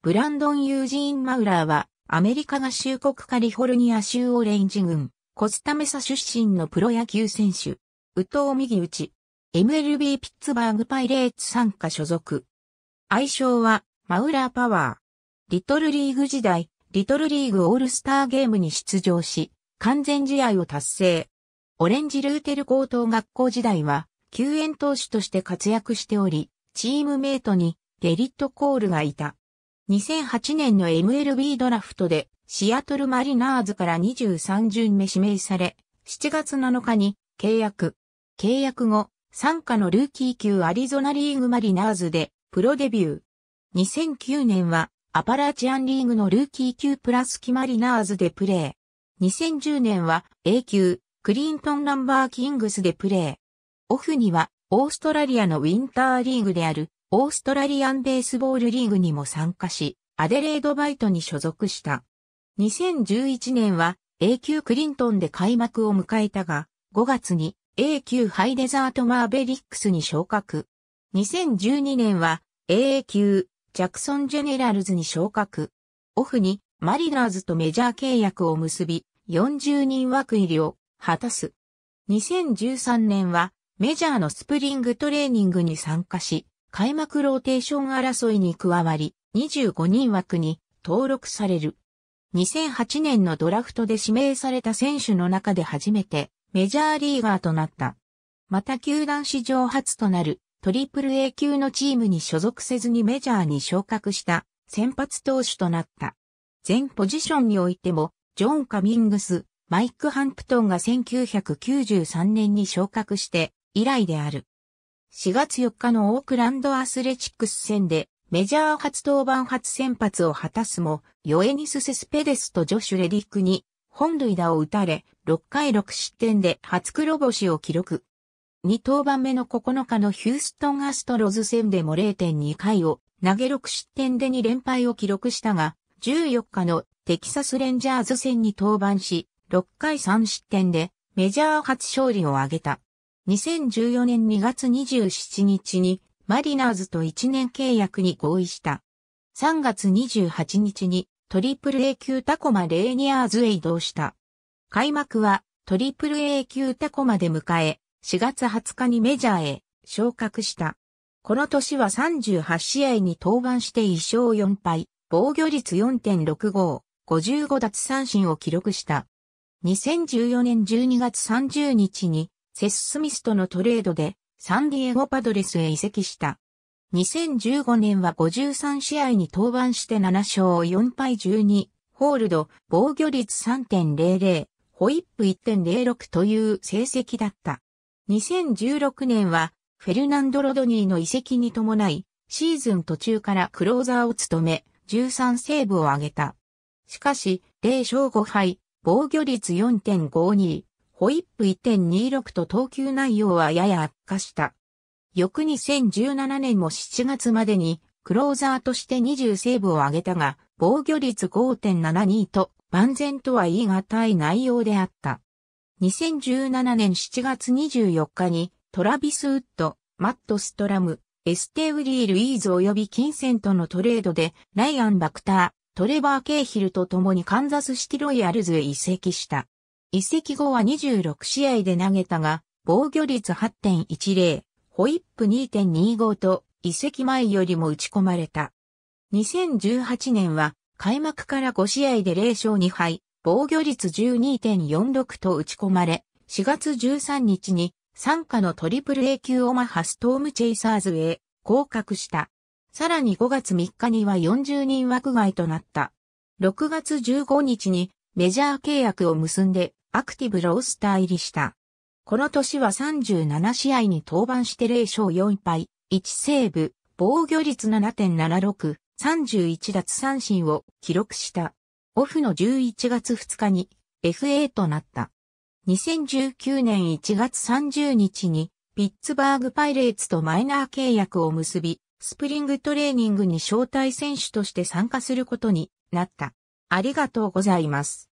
ブランドン・ユージーン・マウラーは、アメリカ合衆国カリフォルニア州オレンジ郡、コスタメサ出身のプロ野球選手。宇藤右打ち。MLB ピッツバーグパイレーツ参加所属。愛称は、マウラーパワー。リトルリーグ時代、リトルリーグオールスターゲームに出場し、完全試合を達成。オレンジルーテル高等学校時代は、救援投手として活躍しており、チームメイトにゲリット・コールがいた。2008年の MLB ドラフトでシアトルマリナーズから23巡目指名され、7月7日に契約。契約後、参加のルーキー級アリゾナリーグマリナーズでプロデビュー。2009年はアパラチアンリーグのルーキー級プラスキマリナーズでプレー。2010年は A 級クリントンナンバーキングスでプレー。オフにはオーストラリアのウィンターリーグであるオーストラリアンベースボールリーグにも参加し、アデレードバイトに所属した。2011年は A 級クリントンで開幕を迎えたが、5月に A 級ハイデザートマーベリックスに昇格。2012年は a 級ジャクソンジェネラルズに昇格。オフにマリナーズとメジャー契約を結び、40人枠入りを果たす。2013年はメジャーのスプリングトレーニングに参加し、開幕ローテーション争いに加わり、25人枠に登録される。2008年のドラフトで指名された選手の中で初めてメジャーリーガーとなった。また球団史上初となるトリプル A 級のチームに所属せずにメジャーに昇格した先発投手となった。全ポジションにおいても、ジョン・カミングス、マイク・ハンプトンが1993年に昇格して以来である。4月4日のオークランドアスレチックス戦でメジャー初登板初先発を果たすも、ヨエニス・セスペデスとジョシュ・レディックに本塁打を打たれ、6回6失点で初黒星を記録。2登板目の9日のヒューストン・アストロズ戦でも0.2回を投げ6失点で2連敗を記録したが、14日のテキサス・レンジャーズ戦に登板し、6回3失点でメジャー初勝利を挙げた。2014年2月27日にマリナーズと1年契約に合意した。3月28日にトリプル A 級タコマレーニアーズへ移動した。開幕はトリプル A 級タコマで迎え、4月20日にメジャーへ昇格した。この年は38試合に登板して1勝4敗、防御率4.65、55奪三振を記録した。2014年12月30日にセス・スミスとのトレードでサンディエゴパドレスへ移籍した。2015年は53試合に登板して7勝4敗12、ホールド、防御率3.00、ホイップ1.06という成績だった。2016年はフェルナンド・ロドニーの移籍に伴い、シーズン途中からクローザーを務め、13セーブを挙げた。しかし、0勝5敗、防御率4.52、ホイップ1.26と投球内容はやや悪化した。翌2017年も7月までに、クローザーとして20セーブを挙げたが、防御率5.72と、万全とは言い難い内容であった。2017年7月24日に、トラビス・ウッド、マット・ストラム、エステ・ウリー・ルイーズ及び金銭とのトレードで、ライアン・バクター、トレバー・ケイヒルと共にカンザスシティロイヤルズへ移籍した。移籍後は26試合で投げたが、防御率8.10、ホイップ2.25と移籍前よりも打ち込まれた。2018年は開幕から5試合で0勝2敗、防御率12.46と打ち込まれ、4月13日に参加のトリプル A 級オマハストームチェイサーズへ降格した。さらに5月3日には40人枠外となった。6月15日にメジャー契約を結んでアクティブロースター入りした。この年は37試合に登板して0勝4敗、1セーブ、防御率7.76、31奪三振を記録した。オフの11月2日に FA となった。2019年1月30日にピッツバーグパイレーツとマイナー契約を結び、スプリングトレーニングに招待選手として参加することになった。ありがとうございます。